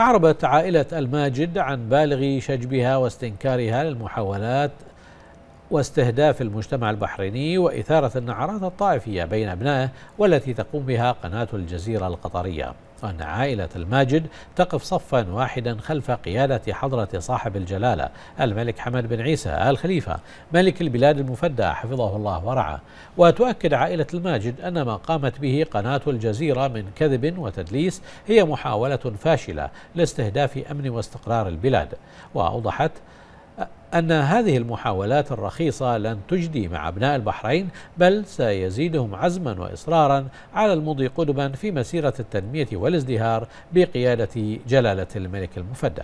أعربت عائلة الماجد عن بالغ شجبها واستنكارها للمحاولات واستهداف المجتمع البحريني وإثارة النعرات الطائفية بين أبنائه والتي تقوم بها قناة الجزيرة القطرية وأن عائلة الماجد تقف صفا واحدا خلف قيادة حضرة صاحب الجلالة الملك حمد بن عيسى آل خليفة ملك البلاد المفدى حفظه الله ورعاه وتؤكد عائلة الماجد أن ما قامت به قناة الجزيرة من كذب وتدليس هي محاولة فاشلة لاستهداف أمن واستقرار البلاد وأوضحت أن هذه المحاولات الرخيصة لن تجدي مع أبناء البحرين بل سيزيدهم عزما وإصرارا على المضي قدما في مسيرة التنمية والازدهار بقيادة جلالة الملك المفدى